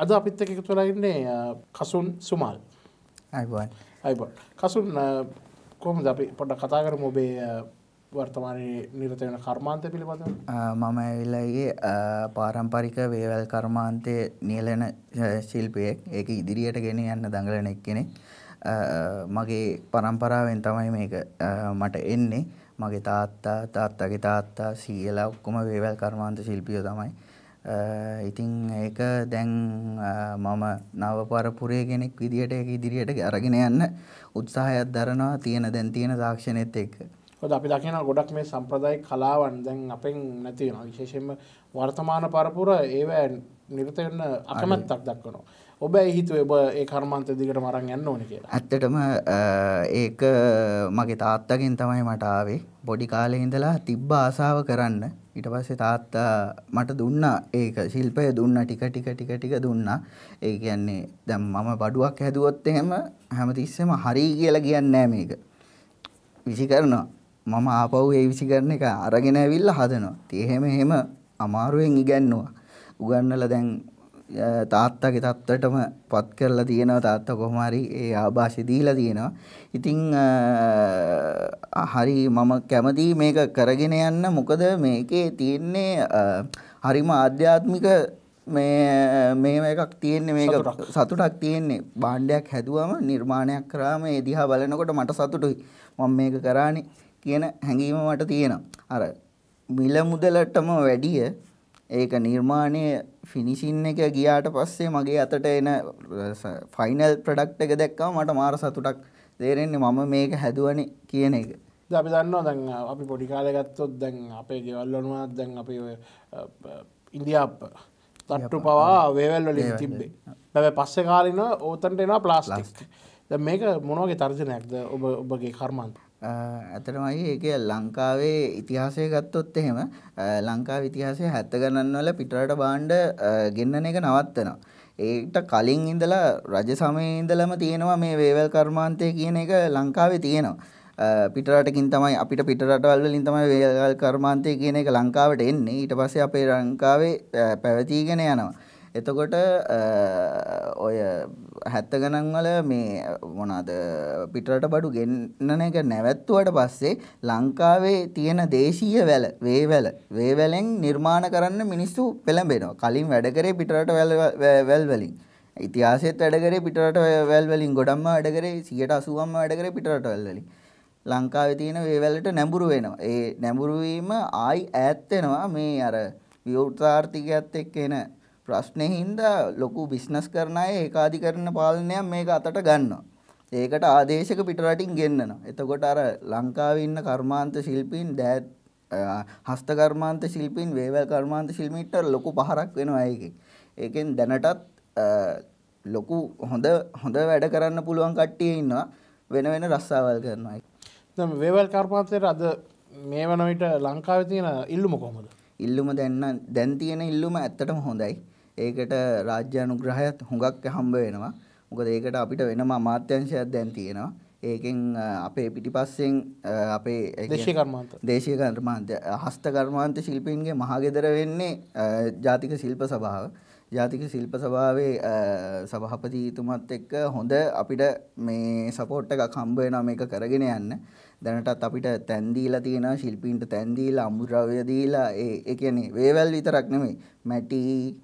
අද අපිත් එක තුලා ඉන්නේ කසුන් සුමල් අයිබන් අයිබ කසුන් කොහොමද අපි පොඩ්ඩ කතා කරමු ඔබේ වර්තමානයේ නිරත වෙන කර්මාන්තය පිළිබඳව මම ඇවිල්ලාගේ පාරම්පරික වේවැල් කර්මාන්තය නියලන ශිල්පියෙක් ඒක ඉදිරියට ගෙන යන්න දඟලන එක්කෙනෙක් මගේ පරම්පරාවෙන් තමයි මේක මට එන්නේ මගේ තාත්තා තාත්තගේ තාත්තා සීලා ඔක්කොම වේවැල් කර්මාන්ත ශිල්පියෝ තමයි ඉතින් ඒක දැන් මම නව පරපුරේ කෙනෙක් විදිහට ඒක ඉදිරියට අරගෙන යන්න උත්සාහයක් දරනවා තියෙන දැන් තියෙන තාක්ෂණයත් එක්ක. හොඳ අපි දකිනවා ගොඩක් මේ සම්ප්‍රදායික කලාවන් දැන් අපෙන් නැති වෙනවා. විශේෂයෙන්ම වර්තමාන පරපුර ඒව නිරත වෙන්න අකමැත්තක් දක්වනවා. ඔබයි හිතුව ඔබ ඒ කර්මන්ත දිගට මරන් යන්න ඕන කියලා. ඇත්තටම ඒක මගේ තාත්තගෙන් තමයි මට ආවේ. පොඩි කාලේ ඉඳලා තිබ්බ ආසාව කරන්න. ඊට පස්සේ තාත්තා මට දුන්නා ඒක ශිල්පය දුන්නා ටික ටික ටික ටික දුන්නා. ඒ කියන්නේ දැන් මම බඩුවක් හැදුවොත් එහෙම හැමතිස්සෙම හරි කියලා කියන්නේ නැහැ මේක. විසි කරනවා. මම ආපහු ඒ විසි කරන එක අරගෙන ඇවිල්ලා හදනවා. ඉතින් එහෙම එහෙම අමාරුවෙන් ඉගැන්නුවා. උගන්නලා දැන් තාත්තගේ තත්ත්වයටම පත් කරලා තියෙනවා තාත්තා කොහොම හරි ඒ ආభాෂය දීලා තියෙනවා. ඉතින් හරි මම කැමති මේක කරගෙන යන්න මොකද මේකේ තියෙන්නේ හරිම ආධ්‍යාත්මික මේ මේව එකක් තියෙන්නේ මේක සතුටක් තියෙන්නේ භාණ්ඩයක් හැදුවම නිර්මාණයක් කරාම ඒ දිහා බලනකොට මට සතුටුයි. මම මේක කරානේ කියන හැඟීම මට තියෙනවා. අර මිල මුදලටම වැඩිය ඒක නිර්මාණය ෆිනිසින් එක ගියාට පස්සේ මගේ අතට එන ෆයිනල් ප්‍රඩක්් එක දැක්කව මට මාර සතුටක් දේරෙන්නේ මම මේක හැදුවන කියන එක අපි දන්නවා දැන් අපි පොඩිකාලගත්තොත් දැන් අපේ ගෙවල්ලොනුවත් දැන් අපි ඉන්දියාප් තට්ටු පවා වේවල් වලින් තිබ්බේ බැ පස්සෙ කාලන ඕතන්ට එනවා ප්ලාස්ටික් මේක මොනෝගේ තර්ජනයක්ද ඔබ ඔබගේ කර්මන්ත ඇතරමයි ඒක ලංකාවේ ඉතිහාසය ගත්තොත් එහෙම ලංකාව ඉතිහාසය හැත්ත ගණන්වල පිටරට බාණ්ඩ ගෙන්නන එක නවත්තනවා. ඒට කලින් ඉඳලා රජ සමයේ ඉඳලම තියෙනවා මේ වේවල් කර්මාන්තය කියන එක ලංකාවේ තියෙනවා. පිටරටකින් තමයි අපිට පිටරටවල් වලින් තමයි වේවල් කර්මාන්තය කියන එක ලංකාවට එන්නේ. ඊට පස්සේ අපේ ලංකාවේ පැවතීගෙන යනවා. එතකොට ඔය හැත්ත ගණන්වල මේ මොනාද පිටරට බඩු ගෙන්න්නන එක නැවැත්තුවට පස්සේ ලංකාවේ තියෙන දේශීය වැල වේවැල වේවැලෙන් නිර්මාණ කරන්න මිනිස්සු පෙළඹෙනවා කලින් වැඩකරේ පිටරට වැල්වලින් ඉතිහාසෙත් වැඩකරේ පිටරට වැල්වලින් ගොඩම්ම වැඩකරේ සියට අසුවම්ම වැඩකරේ පිටරට වැල්වලින් ලංකාවේ තියෙන වේවැලට නැඹුරු වෙනවා ඒ නැඹුරුවීම ආයි ඈත්වෙනවා මේ අර ව්‍යෝත්සාර්ථිකයත් එක්ක එන ප්‍රශ්නේ හින්දා ලොකු බිස්නස් කරන අය ඒකාධිකරණ පාලනයක් මේක අතට ගන්නවා. ඒකට ආදේශක පිටරටින් ගෙන්නනවා. එතකොට අර ලංකාවේ ඉන්න කර්මාන්ත ශිල්පීන් දෑත් හස්ත කර්මාන්ත ශිල්පීන් වේවැල් කර්මාන්ත ශිල්පීන්ට ලොකු පහරක් වෙනවා ඒකෙන්. ඒකෙන් දැනටත් ලොකු හොඳ හොඳ වැඩ කරන්න පුළුවන් කට්ටිය ඉන්නවා වෙන වෙන රස්සාවල් කරනවා. දැන් වේවැල් කර්මාන්තේට අද මේ වන විට ලංකාවේ තියෙන ඉල්ලුම කොහමද? ඉල්ලුම දැන් දැන් තියෙන ඉල්ලුම ඇත්තටම හොඳයි. ඒකට රාජ්‍ය අනුග්‍රහයත් හුඟක් හම්බ වෙනවා. මොකද ඒකට අපිට වෙනම අමාත්‍යංශයක් දැන් තියෙනවා. ඒකෙන් අපේ පිටිපස්සෙන් අපේ දේශීය කර්මාන්ත දේශීය කර්මාන්ත හස්ත කර්මාන්ත ශිල්පීන්ගේ මහගෙදර වෙන්නේ ජාතික ශිල්ප සභාව. ජාතික ශිල්ප සභාවේ සභාපතිතුමත් එක්ක හොඳ අපිට මේ සපෝට් එකක් හම්බ වෙනවා මේක කරගෙන යන්න. දැනටත් අපිට තැන් දීලා තියෙනවා ශිල්පීන්ට තැන් දීලා අමුද්‍රව්‍ය දීලා ඒ ඒ කියන්නේ වේවැල් විතරක් නෙමෙයි මැටි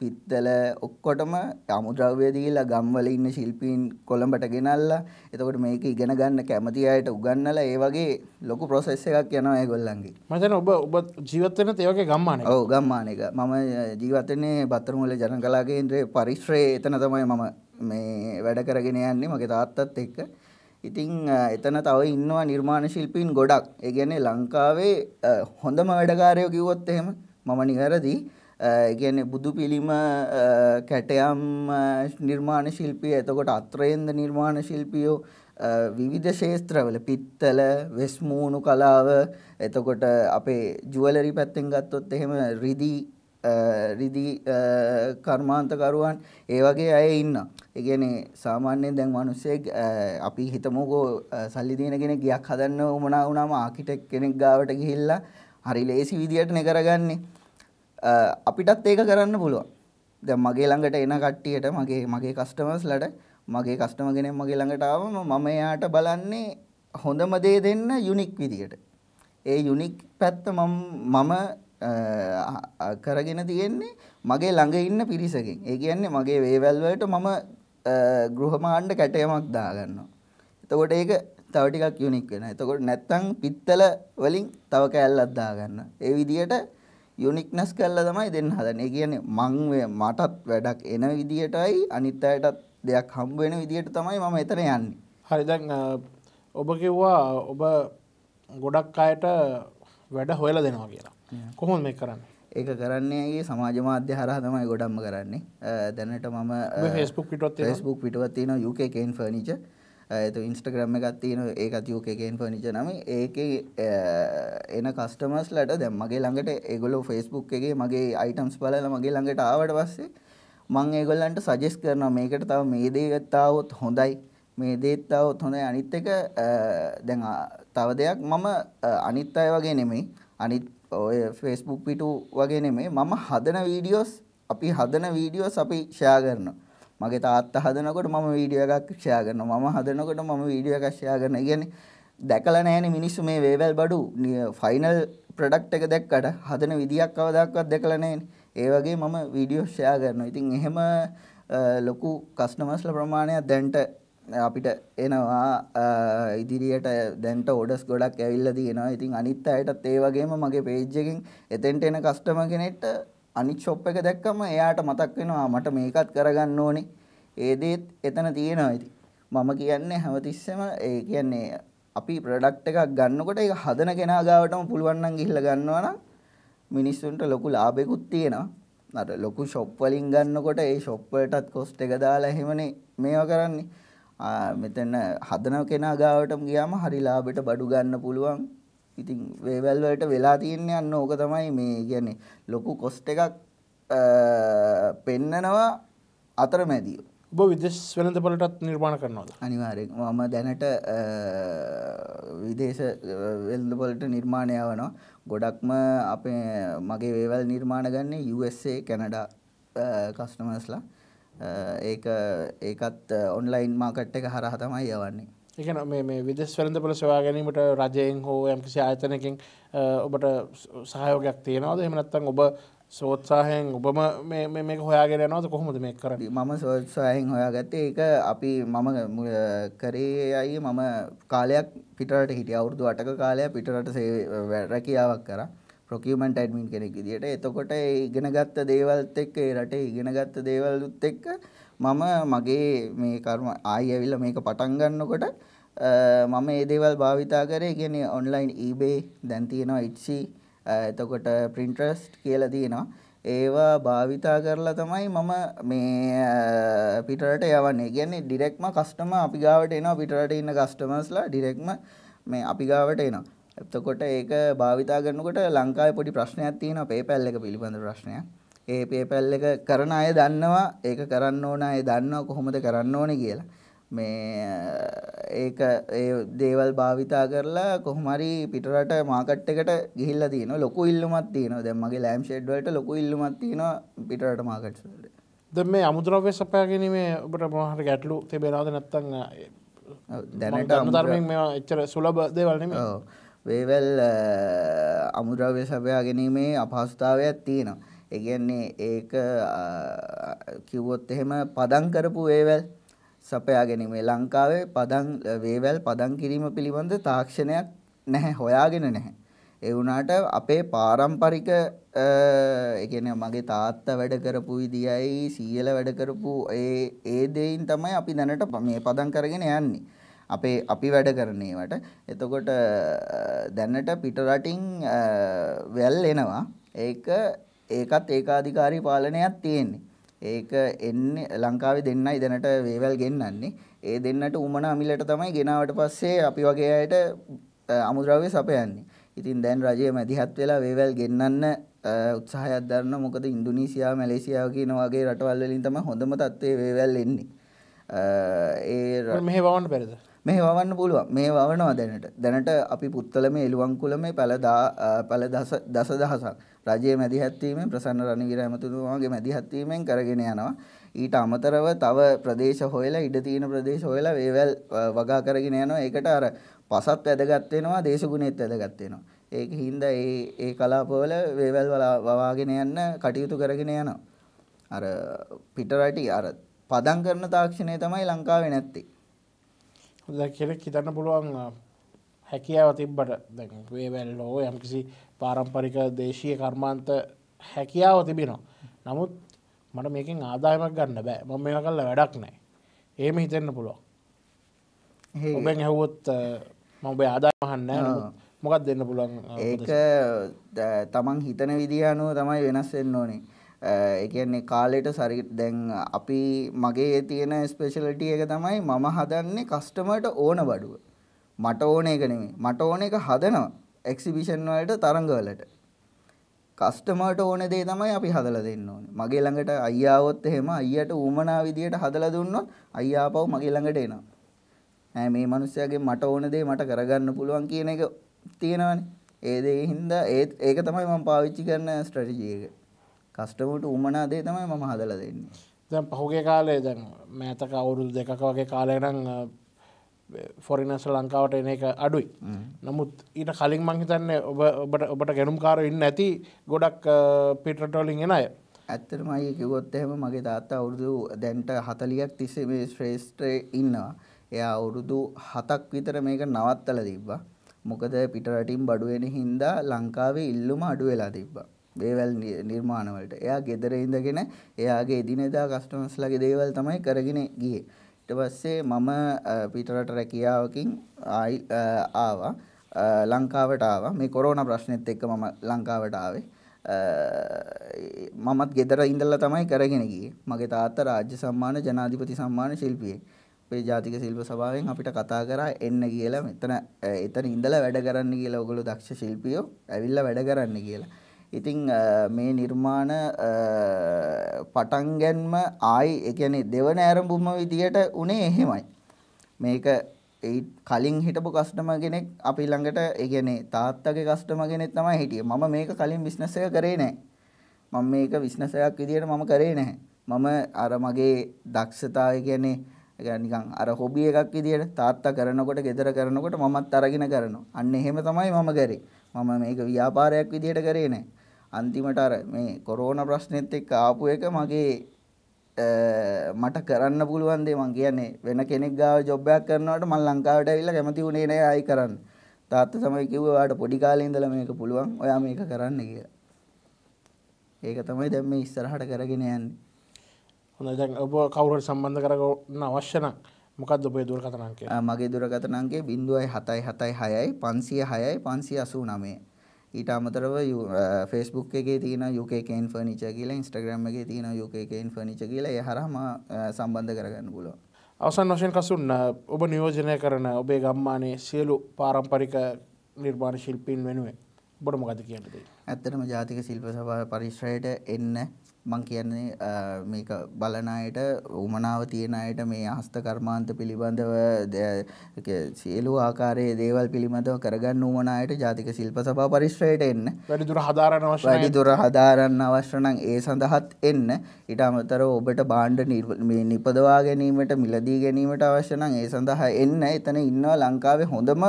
පිත්තල ඔක්කොටම අමුද්‍රව්‍ය දීලා ගම්වල ඉන්න ශිල්පීන් කොළඹට ගෙනල්ලා එතකොට මේක ඉගෙන ගන්න කැමති අයට උගන්වලා ඒ වගේ ලොකු process එකක් යනවා ඒගොල්ලන්ගේ මම හිතන්නේ ඔබ ඔබ ජීවත් වෙනත් ඒ වගේ ගම්මානයක ඔව් ගම්මානයක මම ජීවත් වෙන්නේ බත්තරමුල්ල ජනකලා කේන්ද්‍රයේ පරිශ්‍රයේ එතන තමයි මම මේ වැඩ කරගෙන යන්නේ මගේ තාත්තත් එක්ක ඉතින් එතන තව ඉන්නවා නිර්මාණ ශිල්පීන් ගොඩක්. ඒ කියන්නේ ලංකාවේ හොඳම වැඩකාරයෝ කිව්වොත් එහෙම මම නිවැරදි. ඒ කියන්නේ බුදු පිළිම කැටයම් නිර්මාණ ශිල්පිය එතකොට අත්‍රේන්ද නිර්මාණ ශිල්පියෝ විවිධ ශේත්‍රවල පිත්තල වෙස්මූණු කලාව එතකොට අපේ ජුවලරි පැත්තෙන් ගත්තොත් එහෙම රිදී රිදි කර්මාන්තකරුවන් ඒ වගේ අය ඉන්න. ඒගැනේ සාමාන්‍යයෙන් දැන් මනුස්සේ අපි හිතමෝකෝ සල්ලි තියෙන කෙනෙක් ගයක් හදන්න උමනා වුණාම ආකිටෙක් කෙනෙක් ගාවට ගිහිල්ලා හරි ලේසි විදියට නේ කරගන්නේ. අපිටත් ඒක කරන්න පුළුවන්. දැන් මගේ ළඟට එන කට්ටියට මගේ මගේ කස්ටමර්ස්ලට මගේ කස්ටමර් කෙනෙක් මගේ ළඟට ආවම මම එයාට බලන්නේ හොඳම දේ දෙන්න යුනික් විදියට. ඒ යුනික් පැත්ත මම කරගෙන තියෙන්නේ මගේ ළඟ ඉන්න පිරිසකින්. ඒ කියන්නේ මගේ වේවැල් වලට මම ගෘහමාණ්ඩ කැටයමක් දාගන්නවා. එතකොට ඒක තව ටිකක් යුනික් වෙනවා. එතකොට නැත්තම් පිත්තල වලින් තව කෑල්ලක් දාගන්න. ඒ විදිහට යුනික්නස් කරලා තමයි දෙන්න හදන්නේ. ඒ කියන්නේ මං මටත් වැඩක් එන විදිහටයි අනිත් අයටත් දෙයක් හම්බ වෙන විදිහට තමයි මම එතන යන්නේ. හරි දැන් ඔබ කිව්වා ඔබ ගොඩක් අයට වැඩ හොයලා දෙනවා කියලා. කොහොම මේ කරන්න ඒක කරන්නේගේ සමාජ මාධ්‍ය හරහ තමයි ගොඩම්ම කරන්නේ දැනට මම ෆස්බුක් පිටත් ස්බුක් පිටවත් තියෙන යුකේකන් ෆර්නිච ඇතු ඉන්ස්ටග්‍රම් එකත් තියෙන ඒකත් යුකේකන් ෆර්නිච නම ඒක එන කස්ටමස් ලට දැම් මගේ ළඟට ඒගොලෝ ෆෙස්බුක් එකගේ මගේ අයිටම්ස් බලල මගේ ළඟට ආවට පස්සේ මං ඒගොල්ලන්ට සජෙස් කරන මේකට තව මේ දේගත්තාවොත් හොඳයි මේ දේත්තාවොත් හොඳයි අනිත් එක දැන් තව දෙයක් මම අනිත් අය වගේ නෙමෙයි අනිත් ඔය ෆස්බුක් පිටු වගෙන මේ මම හදන වීඩියෝස් අපි හදන වීඩියෝස් අපි ෂයා කරන මගේ තාත්ත හදනකොට මම වීඩිය එකක් ෂයා කරන ම හදනකොට මම වීඩිය එකක් ෂයා කරන ගැන දැකල නෑන මිනිස්සු මේ වේවැල් බඩු ෆයිනල් ප්‍රඩක්් එක දැක්කට හදන විදිියක් කවදක්වත් දෙකලනෑන් ඒවගේ මම වීඩියෝ ෂයා කරන ඉතින් එහෙම ලොකු කස්නමස්ල ප්‍රමාණයක් දැන්ට අපිට එනවා ඉදිරියට දැන්ට ඕඩස් ගොඩක් ඇවිල්ල තියෙනවා ඉතින් අනිත් අයටත් ඒ වගේම මගේ පේජ්ජකින් එතෙන්ට එන කස්ටම කෙනෙක්ට අනිත් ෂොප් එක දැක්කම එයාට මතක් වෙනවා මට මේකත් කරගන්න ඕනේ ඒ දේත් එතන තියෙනවා ඉතින් මම කියන්නේ හැමතිස්සෙම ඒ කියන්නේ අපි ප්‍රොඩක්ට් එකක් ගන්නකොට ඒක හදන කෙනා ගාවටම පුළුවන් නම් ගිහිල්ලා ගන්නවා නම් මිනිස්සුන්ට ලොකු ලාභයක්ත් තියෙනවා අර ලොකු ෂොප් වලින් ගන්නකොට ඒ ෂොප් වලටත් කොස්ට් එක දාලා එහෙමනේ මේවා කරන්නේ මෙතන හදන කෙනා ගාවටම ගියාම හරි ලාභයට බඩු ගන්න පුළුවන්. ඉතින් වේවැල් වලට වෙලා තියෙන්නේ අන්න ඕක තමයි මේ කියන්නේ ලොකු කොස්ට් එකක් පෙන්නනවා අතරමැදියෝ. ඔබ විදේශ වෙළඳපොළටත් නිර්මාණ කරනවද? අනිවාර්යෙන්. මම දැනට විදේශ වෙළඳපොළට නිර්මාණ යවනවා. ගොඩක්ම අපේ මගේ වේවැල් නිර්මාණ ගන්නේ USA, කැනඩා කස්ටමර්ස්ලා. ඒක ඒකත් ඔන්ලයින් මාකට් එක හරහ තමයි යවන්නේ. එකන මේ විදෙස් වැරඳපල සවා ගැනීමට රජයෙන් හෝ යම්කිසි ආයතනකින් ඔබට සහයෝගයක් තියෙනවාද එමනත්තන් ඔබ සෝත්සාහයෙන් ඔබම මේ හොයාගෙන නවත කොහොමද මේ කර මම සෝත්සාහයෙන් හොයා ගත්තේ ඒක අපි මම කරේ අයි මම කාලයක් පිටරට හිටිය අවුරුදු අටක කාලයක් පිටරට රැකියාවක් කරා ප්‍රොකියමන්ට් ඇඩ්මින් කෙනෙක් විදියට. එතකොට ඒ ඉගෙනගත්ත දේවල්ත් එක්ක ඒ රටේ ඉගෙනගත්ත දේවල්ුත් එක්ක මම මගේ මේ කර්ම ආයි ඇවිල්ලා මේක පටන් ගන්නකොට මම මේ දේවල් භාවිතා කරේ කියන්නේ ඔන්ලයින් eBay දැන් තියෙනවා Etsy එතකොට Pinterest කියලා තියෙනවා. ඒවා භාවිතා කරලා තමයි මම මේ පිටරට යවන්නේ. කියන්නේ ඩිරෙක්ට්ම කස්ටමර් අපි ගාවට එනවා පිටරට ඉන්න කස්ටමර්ස්ලා ඩිරෙක්ට්ම මේ අපි ගාවට එනවා. එතකොට ඒක භාවිතා කරනකොට ලංකාවේ පොඩි ප්‍රශ්නයක් තියෙනවා PayPal එක පිළිබඳ ප්‍රශ්නයක් ඒ PayPal එක කරන අය දන්නවා ඒක කරන්න ඕන අය දන්නවා කොහොමද කරන්න ඕනේ කියලා මේ ඒක ඒ දේවල් භාවිතා කරලා කොහොමරි පිටරට මාකට් එකට ගිහිල්ලා තියෙනවා ලොකු ඉල්ලුමක් තියෙනවා දැන් මගේ ලෑම් ෂෙඩ් වලට ලොකු ඉල්ලුමක් තියෙනවා පිටරට මාකට්ස් වලට දැන් මේ අමුද්‍රව්‍ය සපයා ගැනීමේ ඔබට මොනවාට ගැටලු තිබෙනවද නැත්නම් දැනට අමුද්‍රව්‍යෙන් මේවා එච්චර සුලභ දේවල් නෙමෙයි ඔව් වේවැල් අමුද්‍රව්‍ය සපයා ගැනීමේ අපහසුතාවයක් තියෙනවා. ඒ කියන්නේ ඒක කිව්වොත් එහෙම පදම් කරපු වේවැල් සපයා ගැනීමේ ලංකාවේ පදම් වේවැල් පදම් කිරීම පිළිබඳ තාක්ෂණයක් නැහැ හොයාගෙන නැහැ. ඒ වුණාට අපේ පාරම්පරික එකන මගේ තාත්තා වැඩ කරපු විදියි සීල වැඩ කරපු ඒ ඒ දෙයින් තමයි අපි දැනට මේ පදන් කරගෙන යන්නේ. අපේ අපි වැඩ කරන්නේවට එතකොට දැන්නට පිටරටින් වැල් එනවා ඒක ඒකත් ඒකාධිකාරී පාලනයක් තියෙන්නේ ඒක එන්නේ ලංකාවේ දෙන්නයි දැනට වේවල් ගෙන්නන්නේ. ඒ දෙන්නට උමන අමිලට තමයි ගෙනාවට පස්සේ අපි වගේ අයට අමුද්‍රව්‍ය සපයන්නේ. ඉතින් දැන් රජය මැදිහත් වෙලා වේවල් ගෙන්නන්න උත්සාහයක් දරනවා. මොකද ඉන්දුනීසියාව, මැලේසියාව කියන වගේ රටවල් වලින් තමයි හොඳම තත්ත්වයේ වේවල් එන්නේ. ඒ මෙහෙ වවන්න බැරිද? මේ වවන්න පුළුවන්. මේ වවනවා දැනට. දැනට අපි පුත්තලමේ එළුවන් කුලමේ පළ පළ දස දහසක් රජයේ මැදිහත් වීමෙන් ප්‍රසන්න රණවීර ඇමතුමාගේ මැදිහත් වීමෙන් කරගෙන යනවා. ඊට අමතරව තව ප්‍රදේශ හොයලා ඉඩ තියෙන ප්‍රදේශ හොයලා වේවැල් වගා කරගෙන යනවා. ඒකට අර පසත් වැදගත් වෙනවා, දේශගුණෙත් වැදගත් වෙනවා. ඒක හින්දා ඒ ඒ කලාපවල වේවැල් වවාගෙන යන්න කටයුතු කරගෙන යනවා. අර පිටරටි අර පදම් කරන තාක්ෂණය තමයි ලංකාවේ නැත්තේ. ද කෙනෙක් හිතන්න පුළුවන් හැකියාව තිබ්බට දැේ වැල්ලෝ යම්කිසි පාරම්පරික දේශීය කර්මාන්ත හැකියාව තිබෙනවා. නමුත් මට මේකින් ආදායමක් ගන්න බෑ ම මේ කල්ල වැඩක් නෑ. ඒම හිතෙන්න්න පුළුවන්. ඔබෙන් හැවොත් මොබේ ආදායමහන්න මොකක් දෙන්න පුළුවන් ඒක තමන් හිතන විදිහනුව තමයි වෙනස්වෙන්න ඕනේ. ඒ කියන්නේ කාලයට සරි දැන් අපි මගේ තියෙන ස්පෙෂලිටි එක තමයි මම හදන්නේ කස්ටමර්ට ඕන බඩුව. මට ඕන එක නෙමෙයි. මට ඕන එක හදනවා එක්සිබිෂන් වලට තරඟ වලට. කස්ටමර්ට ඕන දේ තමයි අපි හදලා දෙන්න ඕනේ. මගේ ළඟට අයියාවොත් එහෙම අයියට ඌමනා විදියට හදලා දුන්නොත් අයියා පව් මගේ ළඟට එනවා. නෑ මේ මිනිස්සයාගේ මට ඕන දේ මට කරගන්න පුළුවන් කියන එක තියෙනවනේ. ඒ දේ හින්දා ඒක තමයි මම පාවිච්චි කරන ස්ට්‍රැටජි එක. කස්ටමට උමනා දේ තමයි මම හදලා දෙන්නේ. දැන් පහුගේ කාලේ දැන් මෑතක අවුරුදු දෙකක වගේ කාලයනං ෆොරිනස ලංකාවට එන එක අඩුයි. නමුත් ඊට කලින් මංහිතන්න ඔබට ඔබට ගැනුම්කාර ඉන්න ඇති ගොඩක් පිටටොලින් එන අය. ඇත්තටම අය කිවොත් එහෙම මගේ තාත්තා අවුරුදු දැන්ට හතලියක් තිස්සේ මේ ශ්‍රේෂ්ඨයේ ඉන්නවා. එයා අවුරුදු හතක් විතර මේක නවත්තලා තිබ්බා. මොකද පිටරටින් බඩු වෙන හින්දා ලංකාවේ ඉල්ලුම අඩු වෙලා තිබ්බා. දේවල් නිර්මාණවලට එයා ගෙදර ඉඳගෙන එයාගේ එදිනෙදා කස්ටමර්ස්ලගේ දේවල් තමයි කරගෙන ගියේ ඊට පස්සේ මම පිටරට රැකියාවකින් ආයි ආවා ලංකාවට ආවා මේ කොරෝනා ප්‍රශ්නෙත් එක්ක මම ලංකාවට ආවේ මමත් ගෙදර ඉඳලා තමයි කරගෙන ගියේ මගේ තාත්තා රාජ්‍ය සම්මාන ජනාධිපති සම්මාන ශිල්පියෙක් අපේ ජාතික ශිල්ප සභාවෙන් අපිට කතා කරා එන්න කියලා මෙතන එතන ඉඳලා වැඩ කරන්න කියලා ඔයගොල්ලෝ දක්ෂ ශිල්පියෝ ඇවිල්ලා වැඩ කරන්න කියලා. ඉතිං මේ නිර්මාණ පටන්ගැන්ම ආයි එකනේ දෙවන ඇරඹුම විදියට උනේ එහෙමයි. මේක කලින් හිටපු කස්ටම කෙනෙක් අපි ළඟට ඒගැනේ තාත්තගේ කස්ටම කෙනෙක් තමයි හිටිය මම මේක කලින් බිස්නසය කරේ නෑ මම මේක විශ්නසයක් විදියට මම කරේ නැහැ මම අර මගේ දක්ෂතාවය කියන්නේ නිකන් අර හොබි එකක් විදියට තාත්තා කරනකොට ගෙදර කරනකොට මමත් අරගෙන කරනවා අන්න එහෙම තමයි මම කරේ මම මේක ව්‍යාපාරයක් විදියට කරේ නැහැ අන්තිමට අර මේ කොරෝනා ප්‍රශ්නෙත් එක්ක ආපු එක මගේ මට කරන්න පුළුවන් දේ මං කියන්නේ වෙන කෙනෙක් ගාව ජොබ් එකක් කරනකොට මම ලංකාවට ඇවිල්ලා කැමති වුණේ නෑ ආයි කරන්න. තාත්තා තමයි කිව්වේ ඔයාට පොඩි කාලේ ඉඳලා මේක පුළුවන්. ඔයා මේක කරන්න කියලා. ඒක තමයි දැන් මේ ඉස්සරහට කරගෙන යන්නේ. හොඳයි දැන් ඔබ කවුරුහරි සම්බන්ධ කරගන්න අවශ්‍ය නම් මොකක්ද ඔබේ දුරකථන අංකය? මගේ දුරකථන අංකය 07766 506 589. ඊට අමතරව ෆස්බුක් එකේ තියෙන යුකේකන් ෆර්නිච කියලා ඉස්ටග්‍රම් එකේ තියෙන යුකේකන් ෆර්නිච කියලා ඒ හරහම සම්බන්ධ කරගන්න පුළුවන් අවසන් වශයෙන් කසුන් ඔබ නියෝජනය කරන ඔබේ ගම්මානයේ සියලු පාරම්පරික නිර්මාණ ශිල්පීන් වෙනුවෙන් ඔබට මොකද කියන්න ඇත්තටම ජාතික ශිල්ප සභාව පරිශ්‍රයට එන්න මං කියන්නේ මේක බලන අයට උමනාව තියෙන අයට මේ ආස්ත කර්මාන්ත පිළිබඳව සියලු ආකාරයේ දේවල් පිළිබඳව කරගන්න උමනායට ජාතික ශිල්ප සභා පරිශ්‍රයට එන්න. වැඩිදුර හදාරන්න අවශ්‍ය වැඩිදුර හදාරන්න අවශ්‍ය නම් ඒ සඳහාත් එන්න. ඊට අමතරව ඔබට බාණ්ඩ මේ නිපදවා ගැනීමට මිලදී ගැනීමට අවශ්‍ය නම් ඒ සඳහා එන්න. එතන ඉන්නවා ලංකාවේ හොඳම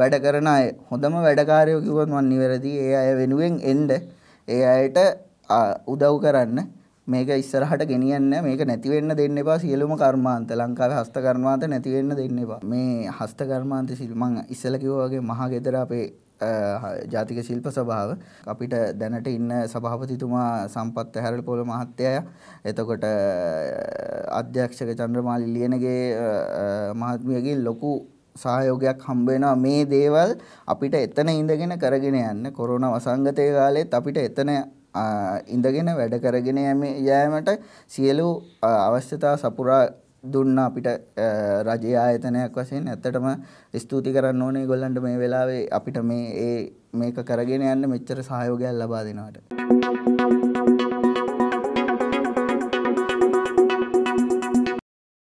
වැඩ කරන අය. හොඳම වැඩකාරයෝ කිව්වොත් මම නිවැරදි ඒ අය වෙනුවෙන් එන්න. ඒ අයට උදව් කරන්න මේක ඉස්සරහට ගෙනියන්න මේක නැතිවෙන්න දෙන්න එපා සියලුම කර්මාන්ත ලංකාවේ හස්ත කර්මාන්ත නැතිවෙන්න දෙන්න එපා මේ හස්ත කර්මාන්ත සිල් මං ඉස්සල කිව්වා වගේ මහා ගෙදර අපේ ජාතික ශිල්ප සභාව අපිට දැනට ඉන්න සභාපතිතුමා සම්පත් ඇහැරල් පොළ මහත්තයය එතකොට අධ්‍යක්ෂක චන්ද්‍රමාලි ලියනගේ මහත්මියගේ ලොකු සහයෝගයක් හම්බෙනවා මේ දේවල් අපිට එතන ඉඳගෙන කරගෙන යන්න කොරෝන වසංගතය කාලෙත් අපිට එතන ඉඳගෙන වැඩ කරගෙන යෑමට සියලු අවශ්‍යතා සපුරා දුන්න අපිට රජයේ ආයතනයක් වශයෙන් ඇත්තටම ස්තුති කරන්න ඕනේ ඒගොල්ලන්ට මේ වෙලාවේ අපිට මේ මේක කරගෙන යන්න මෙච්චර සහයෝගයක් ලබා දෙනවට.